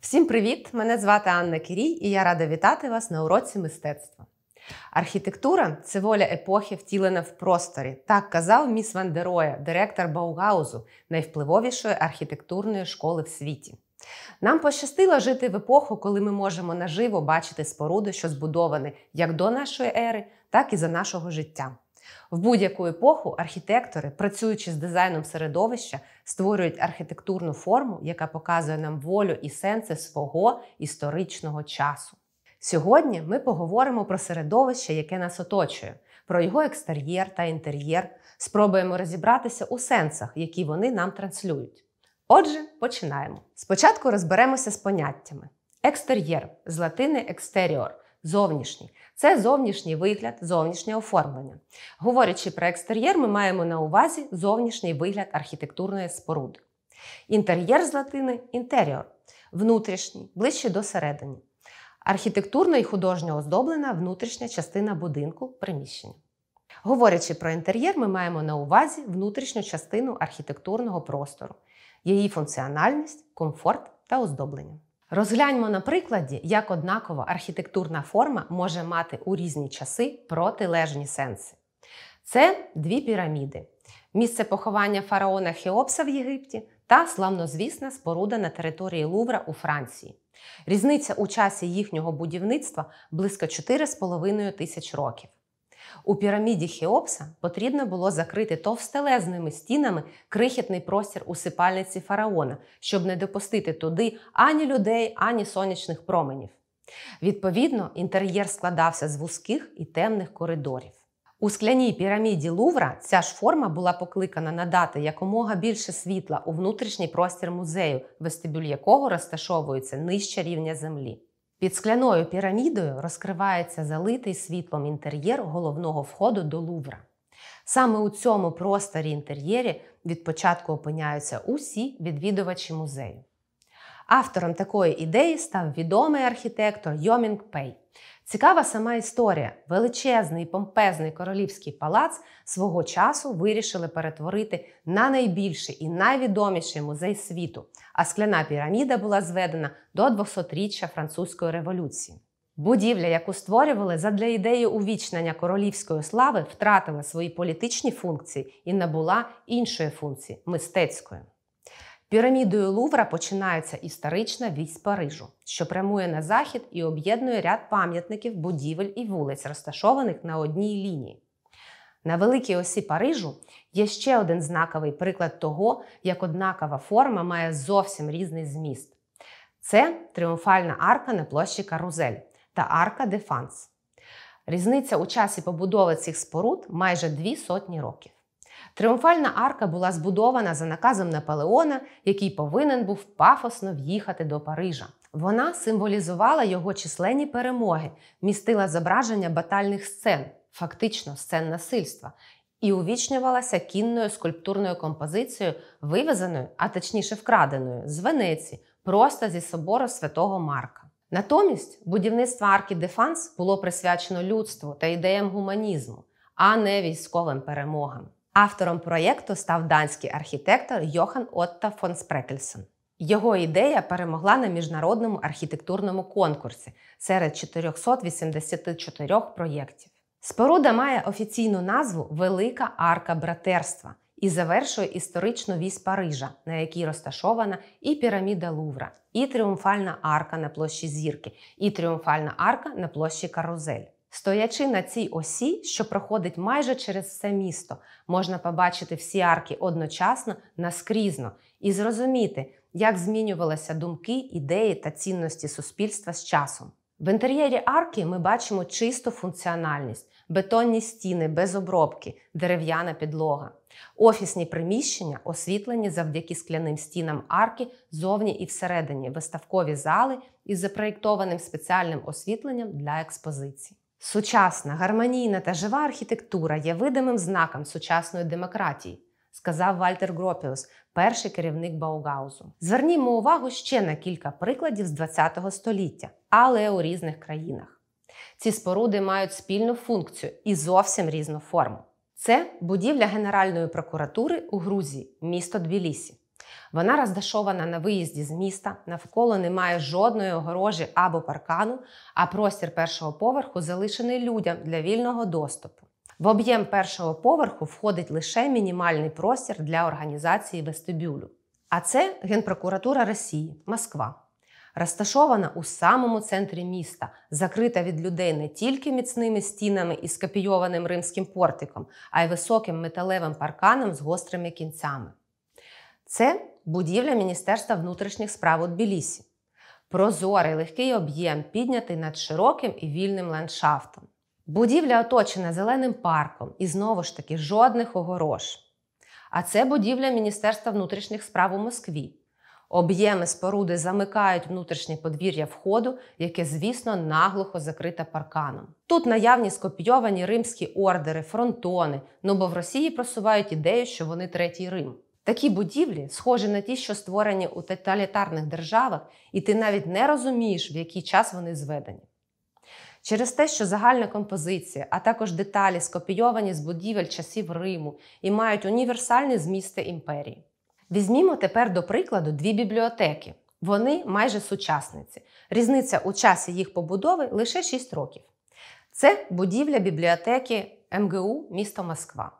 Всім привіт! Мене звати Анна Кірій, і я рада вітати вас на уроці мистецтва. Архітектура це воля епохи, втілена в просторі. Так казав міс Вандероя, директор Баугаузу, найвпливовішої архітектурної школи в світі. Нам пощастило жити в епоху, коли ми можемо наживо бачити споруди, що збудовані як до нашої ери, так і за нашого життя. В будь-яку епоху архітектори, працюючи з дизайном середовища, створюють архітектурну форму, яка показує нам волю і сенси свого історичного часу. Сьогодні ми поговоримо про середовище, яке нас оточує, про його екстер'єр та інтер'єр. Спробуємо розібратися у сенсах, які вони нам транслюють. Отже, починаємо. Спочатку розберемося з поняттями: екстер'єр з латини екстеріор зовнішній. Це зовнішній вигляд, зовнішнє оформлення. Говорячи про екстер'єр, ми маємо на увазі зовнішній вигляд архітектурної споруди. Інтер'єр з латини інтеріор, внутрішній, ближче до середини. Архітектурно і художньо оздоблена внутрішня частина будинку приміщення. Говорячи про інтер'єр, ми маємо на увазі внутрішню частину архітектурного простору, її функціональність, комфорт та оздоблення. Розгляньмо на прикладі, як однакова архітектурна форма може мати у різні часи протилежні сенси. Це дві піраміди: місце поховання фараона Хеопса в Єгипті та славнозвісна споруда на території Лувра у Франції. Різниця у часі їхнього будівництва близько 4,5 тисяч років. У піраміді Хеопса потрібно було закрити товстелезними стінами крихітний простір усипальниці фараона, щоб не допустити туди ані людей, ані сонячних променів. Відповідно, інтер'єр складався з вузьких і темних коридорів. У скляній піраміді Лувра ця ж форма була покликана надати якомога більше світла у внутрішній простір музею, вестибюль якого розташовується нижче рівня землі. Під скляною пірамідою розкривається залитий світлом інтер'єр головного входу до Лувра. Саме у цьому просторі інтер'єрі від початку опиняються усі відвідувачі музею. Автором такої ідеї став відомий архітектор Йомінг Пей. Цікава сама історія. Величезний і помпезний королівський палац свого часу вирішили перетворити на найбільший і найвідоміший музей світу, а скляна піраміда була зведена до 200-річчя французької революції. Будівля, яку створювали задля ідеї увічнення королівської слави, втратила свої політичні функції і набула іншої функції мистецької. Пірамідою Лувра починається історична вісь Парижу, що прямує на захід і об'єднує ряд пам'ятників, будівель і вулиць, розташованих на одній лінії. На великій осі Парижу є ще один знаковий приклад того, як однакова форма має зовсім різний зміст. Це тріумфальна арка на площі Карузель та арка Дефанс. Різниця у часі побудови цих споруд майже дві сотні років. Тріумфальна арка була збудована за наказом Наполеона, який повинен був пафосно в'їхати до Парижа. Вона символізувала його численні перемоги, містила зображення батальних сцен, фактично сцен насильства, і увічнювалася кінною скульптурною композицією, вивезеною, а точніше вкраденою, з Венеції, просто зі собору святого Марка. Натомість будівництво арки Дефанс було присвячено людству та ідеям гуманізму, а не військовим перемогам. Автором проєкту став данський архітектор Йохан Отта фон Спрекельсен. Його ідея перемогла на міжнародному архітектурному конкурсі серед 484 проєктів. Споруда має офіційну назву Велика Арка Братерства і завершує історичну вісь Парижа, на якій розташована і піраміда Лувра, і тріумфальна арка на площі Зірки, і тріумфальна арка на площі Карузель. Стоячи на цій осі, що проходить майже через все місто, можна побачити всі арки одночасно наскрізно і зрозуміти, як змінювалися думки, ідеї та цінності суспільства з часом. В інтер'єрі арки ми бачимо чисту функціональність, бетонні стіни без обробки, дерев'яна підлога. Офісні приміщення освітлені завдяки скляним стінам арки зовні і всередині виставкові зали із запроєктованим спеціальним освітленням для експозиції. Сучасна, гармонійна та жива архітектура є видимим знаком сучасної демократії, сказав Вальтер Гропіус, перший керівник Баугаузу. Звернімо увагу ще на кілька прикладів з ХХ століття, але у різних країнах. Ці споруди мають спільну функцію і зовсім різну форму. Це будівля Генеральної прокуратури у Грузії, місто Тбілісі. Вона роздашована на виїзді з міста, навколо немає жодної огорожі або паркану, а простір першого поверху залишений людям для вільного доступу. В об'єм першого поверху входить лише мінімальний простір для організації вестибюлю. А це Генпрокуратура Росії, Москва. Розташована у самому центрі міста, закрита від людей не тільки міцними стінами і скопійованим римським портиком, а й високим металевим парканом з гострими кінцями. Це будівля Міністерства внутрішніх справ у Тбілісі. Прозорий легкий об'єм, піднятий над широким і вільним ландшафтом. Будівля оточена зеленим парком і знову ж таки жодних огорож. А це будівля Міністерства внутрішніх справ у Москві. Об'єми споруди замикають внутрішнє подвір'я входу, яке, звісно, наглухо закрите парканом. Тут наявні скопійовані римські ордери, фронтони, ну бо в Росії просувають ідею, що вони третій Рим. Такі будівлі схожі на ті, що створені у тоталітарних державах, і ти навіть не розумієш, в який час вони зведені. Через те, що загальна композиція, а також деталі скопійовані з будівель часів Риму і мають універсальні змісти імперії. Візьмімо тепер, до прикладу, дві бібліотеки. Вони майже сучасниці. Різниця у часі їх побудови лише 6 років. Це будівля бібліотеки МГУ місто Москва.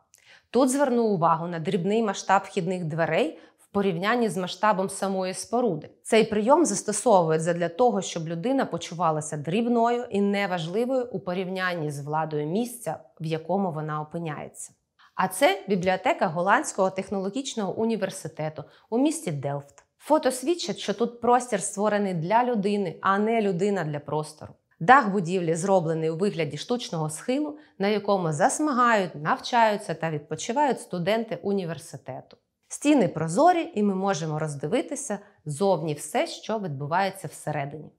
Тут зверну увагу на дрібний масштаб вхідних дверей в порівнянні з масштабом самої споруди. Цей прийом застосовується для того, щоб людина почувалася дрібною і неважливою у порівнянні з владою місця, в якому вона опиняється. А це бібліотека Голландського технологічного університету у місті Делфт. Фото свідчать, що тут простір створений для людини, а не людина для простору. Дах будівлі зроблений у вигляді штучного схилу, на якому засмагають, навчаються та відпочивають студенти університету. Стіни прозорі, і ми можемо роздивитися зовні все, що відбувається всередині.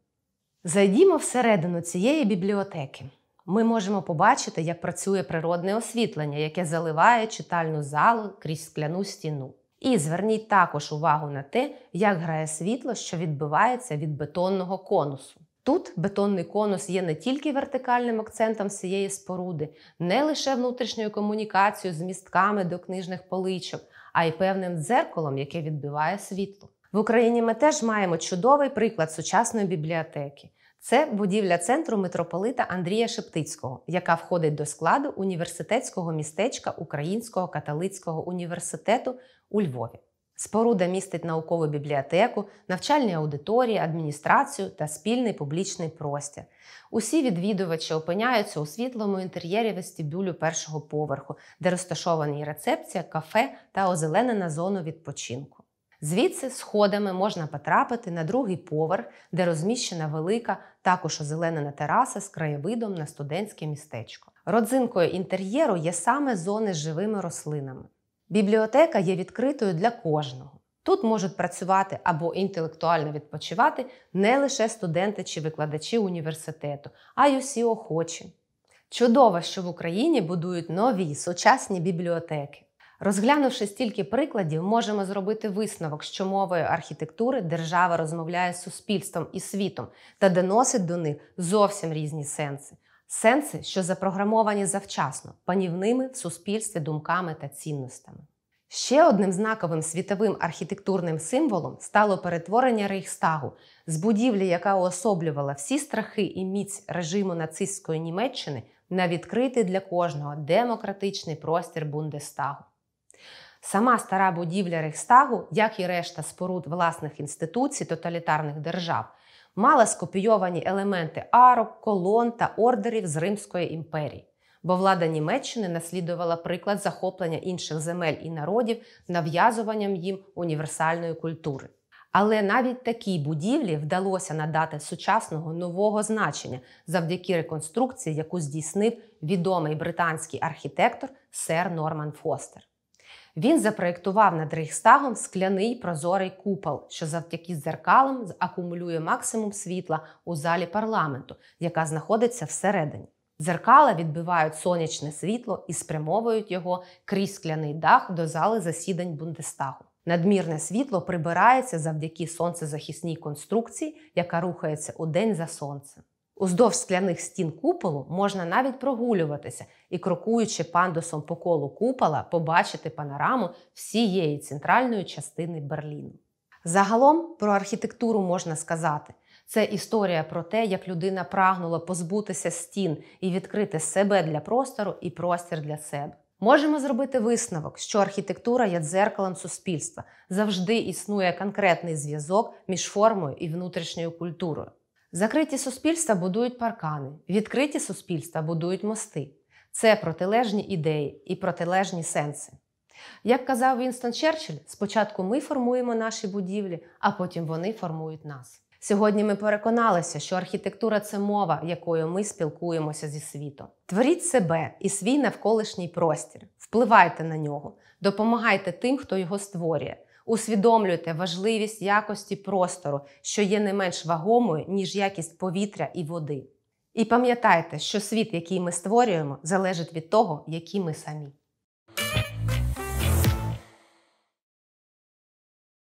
Зайдімо всередину цієї бібліотеки. Ми можемо побачити, як працює природне освітлення, яке заливає читальну залу крізь скляну стіну. І зверніть також увагу на те, як грає світло, що відбивається від бетонного конусу. Тут бетонний конус є не тільки вертикальним акцентом всієї споруди, не лише внутрішньою комунікацією з містками до книжних поличок, а й певним дзеркалом, яке відбиває світло. В Україні ми теж маємо чудовий приклад сучасної бібліотеки. Це будівля центру митрополита Андрія Шептицького, яка входить до складу університетського містечка Українського католицького університету у Львові. Споруда містить наукову бібліотеку, навчальні аудиторії, адміністрацію та спільний публічний простір. Усі відвідувачі опиняються у світлому інтер'єрі вестибюлю першого поверху, де розташовані рецепція, кафе та озеленена зона відпочинку. Звідси сходами можна потрапити на другий поверх, де розміщена велика, також озеленена тераса з краєвидом на студентське містечко. Родзинкою інтер'єру є саме зони з живими рослинами. Бібліотека є відкритою для кожного. Тут можуть працювати або інтелектуально відпочивати не лише студенти чи викладачі університету, а й усі охочі. Чудово, що в Україні будують нові сучасні бібліотеки. Розглянувши стільки прикладів, можемо зробити висновок, що мовою архітектури держава розмовляє з суспільством і світом та доносить до них зовсім різні сенси сенси, що запрограмовані завчасно, панівними в суспільстві думками та цінностями. Ще одним знаковим світовим архітектурним символом стало перетворення Рейхстагу з будівлі, яка уособлювала всі страхи і міць режиму нацистської Німеччини на відкритий для кожного демократичний простір Бундестагу. Сама стара будівля Рейхстагу, як і решта споруд власних інституцій тоталітарних держав, мала скопійовані елементи арок, колон та ордерів з Римської імперії, бо влада Німеччини наслідувала приклад захоплення інших земель і народів нав'язуванням їм універсальної культури. Але навіть такій будівлі вдалося надати сучасного нового значення завдяки реконструкції, яку здійснив відомий британський архітектор Сер Норман Фостер. Він запроєктував над Рейхстагом скляний прозорий купол, що завдяки дзеркалам акумулює максимум світла у залі парламенту, яка знаходиться всередині. Дзеркала відбивають сонячне світло і спрямовують його крізь скляний дах до зали засідань Бундестагу. Надмірне світло прибирається завдяки сонцезахисній конструкції, яка рухається у день за сонцем. Уздовж скляних стін куполу можна навіть прогулюватися і, крокуючи пандусом по колу купола, побачити панораму всієї центральної частини Берліну. Загалом про архітектуру можна сказати. Це історія про те, як людина прагнула позбутися стін і відкрити себе для простору і простір для себе. Можемо зробити висновок, що архітектура є дзеркалом суспільства, завжди існує конкретний зв'язок між формою і внутрішньою культурою. Закриті суспільства будують паркани, відкриті суспільства будують мости. Це протилежні ідеї і протилежні сенси. Як казав Вінстон Черчилль, спочатку ми формуємо наші будівлі, а потім вони формують нас. Сьогодні ми переконалися, що архітектура це мова, якою ми спілкуємося зі світом. Творіть себе і свій навколишній простір, впливайте на нього, допомагайте тим, хто його створює. Усвідомлюйте важливість якості простору, що є не менш вагомою, ніж якість повітря і води. І пам'ятайте, що світ, який ми створюємо, залежить від того, які ми самі.